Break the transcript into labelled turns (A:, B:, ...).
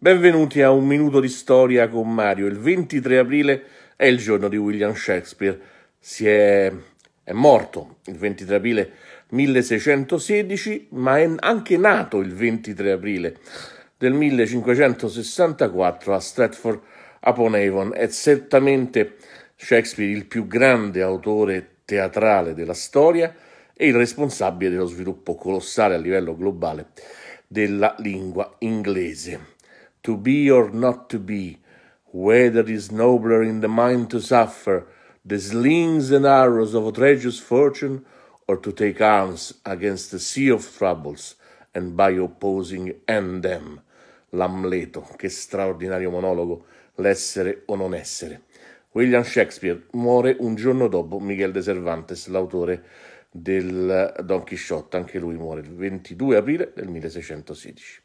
A: Benvenuti a Un minuto di storia con Mario. Il 23 aprile è il giorno di William Shakespeare. Si è, è morto il 23 aprile 1616, ma è anche nato il 23 aprile del 1564 a Stratford upon Avon. È certamente Shakespeare il più grande autore teatrale della storia e il responsabile dello sviluppo colossale a livello globale della lingua inglese to be or not to be, whether it is nobler in the mind to suffer the slings and arrows of outrageous fortune or to take arms against the sea of troubles and by opposing end them. L'Amleto, che straordinario monologo, l'essere o non essere. William Shakespeare muore un giorno dopo Miguel de Cervantes, l'autore del Don Quixote, anche lui muore il 22 aprile del 1616.